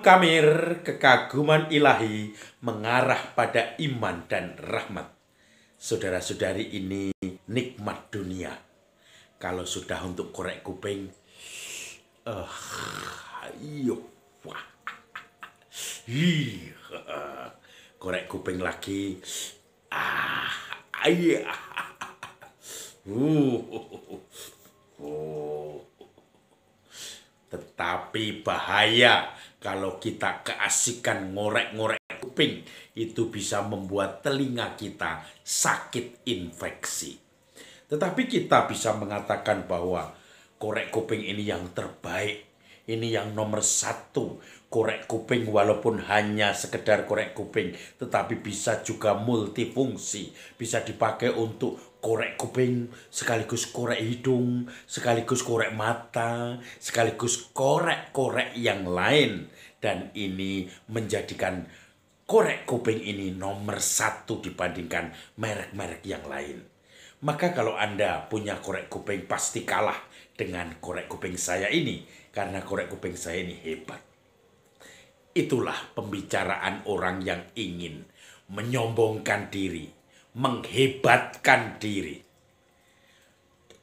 kamir kekaguman ilahi mengarah pada iman dan rahmat. Saudara-saudari ini nikmat dunia. Kalau sudah untuk korek kuping, uh, eh, iyo, wah, hi, uh, korek kuping lagi, ah, iya, uh, oh. tetapi bahaya kalau kita keasikan ngorek-ngorek kuping, itu bisa membuat telinga kita sakit infeksi. Tetapi kita bisa mengatakan bahwa korek kuping ini yang terbaik, ini yang nomor satu. Korek kuping walaupun hanya sekedar korek kuping, tetapi bisa juga multifungsi. Bisa dipakai untuk korek kuping, sekaligus korek hidung, sekaligus korek mata, sekaligus korek-korek yang lain. Dan ini menjadikan korek kuping ini nomor satu dibandingkan merek-merek yang lain. Maka kalau Anda punya korek kuping pasti kalah dengan korek kuping saya ini. Karena korek kuping saya ini hebat. Itulah pembicaraan orang yang ingin menyombongkan diri menghebatkan diri.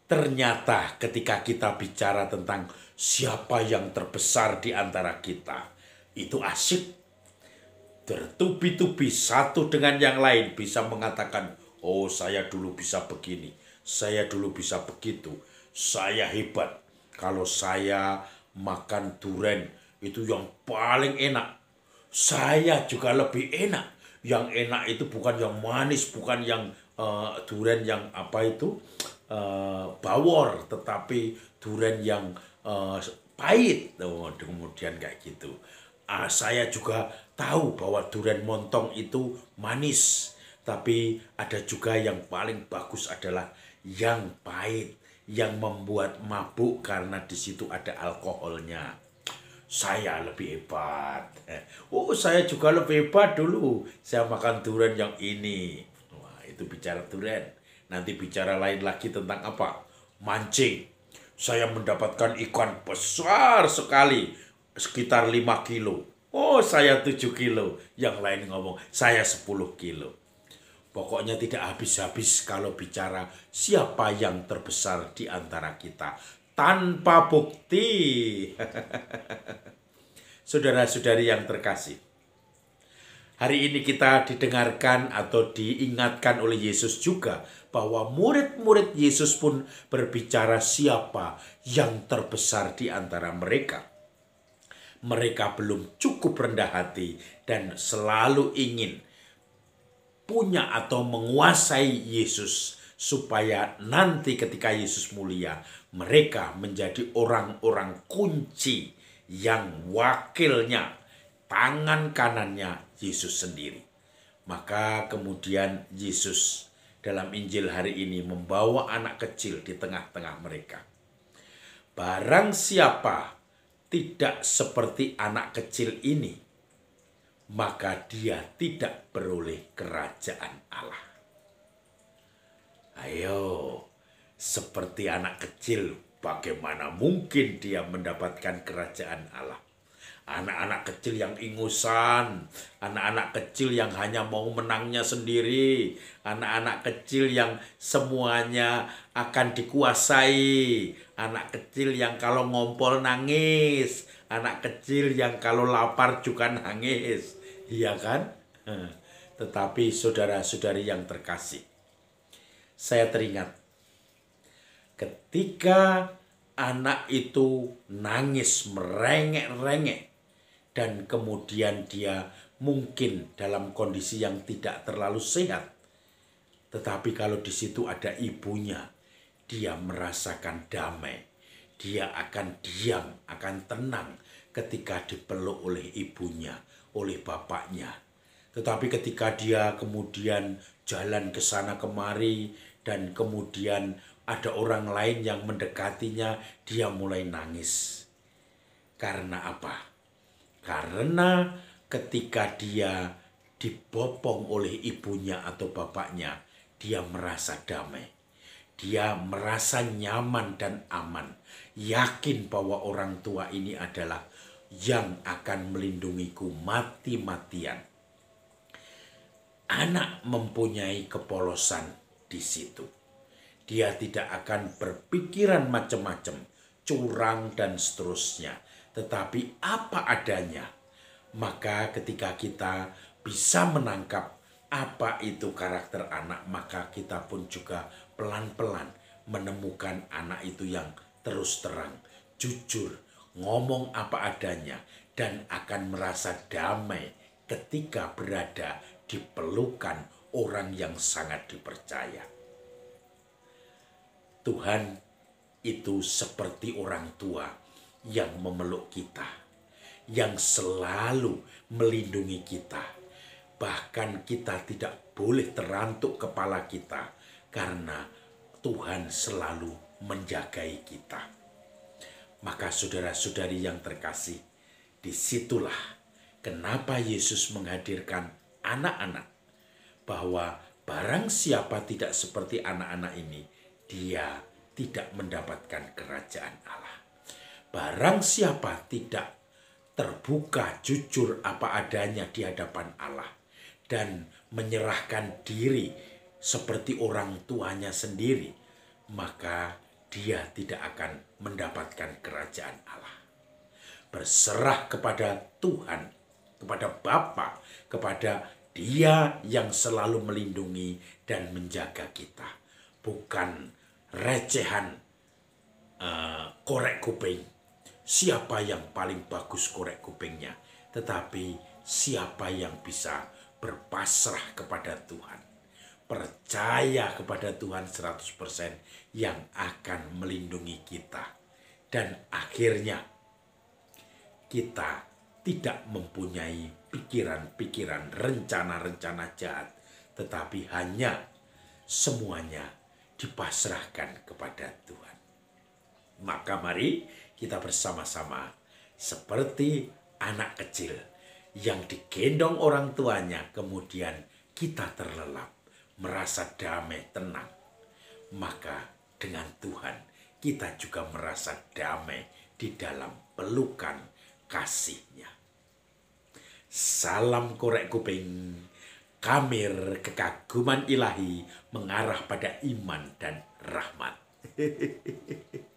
Ternyata ketika kita bicara tentang siapa yang terbesar di antara kita, itu asik. Tertubi-tubi satu dengan yang lain bisa mengatakan, oh saya dulu bisa begini, saya dulu bisa begitu, saya hebat. Kalau saya makan durian itu yang paling enak, saya juga lebih enak yang enak itu bukan yang manis, bukan yang uh, durian yang apa itu uh, bawor, tetapi durian yang uh, pahit. Oh, kemudian kayak gitu. Uh, saya juga tahu bahwa durian montong itu manis, tapi ada juga yang paling bagus adalah yang pahit, yang membuat mabuk karena di situ ada alkoholnya saya lebih hebat. Eh, oh, saya juga lebih hebat dulu. Saya makan durian yang ini. Wah, itu bicara durian. Nanti bicara lain lagi tentang apa? Mancing. Saya mendapatkan ikan besar sekali, sekitar 5 kilo. Oh, saya 7 kilo. Yang lain ngomong, saya 10 kilo. Pokoknya tidak habis-habis kalau bicara siapa yang terbesar di antara kita tanpa bukti. Saudara-saudari yang terkasih, hari ini kita didengarkan atau diingatkan oleh Yesus juga bahwa murid-murid Yesus pun berbicara siapa yang terbesar di antara mereka. Mereka belum cukup rendah hati dan selalu ingin punya atau menguasai Yesus supaya nanti ketika Yesus mulia mereka menjadi orang-orang kunci yang wakilnya tangan kanannya Yesus sendiri. Maka kemudian Yesus dalam Injil hari ini membawa anak kecil di tengah-tengah mereka. Barang siapa tidak seperti anak kecil ini, maka dia tidak beroleh kerajaan Allah. Ayo, seperti anak kecil, bagaimana mungkin dia mendapatkan kerajaan Allah? Anak-anak kecil yang ingusan, anak-anak kecil yang hanya mau menangnya sendiri, anak-anak kecil yang semuanya akan dikuasai, anak kecil yang kalau ngompol nangis, anak kecil yang kalau lapar juga nangis, iya kan? Tetapi saudara-saudari yang terkasih, saya teringat ketika anak itu nangis merengek-rengek dan kemudian dia mungkin dalam kondisi yang tidak terlalu sehat. Tetapi kalau di situ ada ibunya, dia merasakan damai. Dia akan diam, akan tenang ketika dipeluk oleh ibunya, oleh bapaknya. Tetapi ketika dia kemudian jalan ke sana kemari, dan kemudian ada orang lain yang mendekatinya, dia mulai nangis. Karena apa? Karena ketika dia dibopong oleh ibunya atau bapaknya, dia merasa damai. Dia merasa nyaman dan aman, yakin bahwa orang tua ini adalah yang akan melindungiku mati-matian. Anak mempunyai kepolosan di situ. Dia tidak akan berpikiran macam-macam, curang dan seterusnya, tetapi apa adanya. Maka ketika kita bisa menangkap apa itu karakter anak, maka kita pun juga pelan-pelan menemukan anak itu yang terus terang, jujur, ngomong apa adanya, dan akan merasa damai ketika berada di pelukan orang yang sangat dipercaya. Tuhan itu seperti orang tua yang memeluk kita, yang selalu melindungi kita. Bahkan kita tidak boleh terantuk kepala kita karena Tuhan selalu menjagai kita. Maka saudara-saudari yang terkasih, disitulah kenapa Yesus menghadirkan anak-anak bahwa barang siapa tidak seperti anak-anak ini, dia tidak mendapatkan kerajaan Allah. Barang siapa tidak terbuka jujur apa adanya di hadapan Allah dan menyerahkan diri seperti orang tuanya sendiri, maka dia tidak akan mendapatkan kerajaan Allah. Berserah kepada Tuhan, kepada Bapa, kepada dia yang selalu melindungi dan menjaga kita, bukan recehan uh, korek kuping. Siapa yang paling bagus korek kupingnya, tetapi siapa yang bisa berpasrah kepada Tuhan. Percaya kepada Tuhan 100% yang akan melindungi kita. Dan akhirnya kita tidak mempunyai pikiran-pikiran rencana-rencana jahat, tetapi hanya semuanya dipasrahkan kepada Tuhan. Maka mari kita bersama-sama seperti anak kecil yang digendong orang tuanya kemudian kita terlelap, merasa damai, tenang. Maka dengan Tuhan kita juga merasa damai di dalam pelukan kasihnya. Salam korek kuping, kamir kekaguman ilahi mengarah pada iman dan rahmat.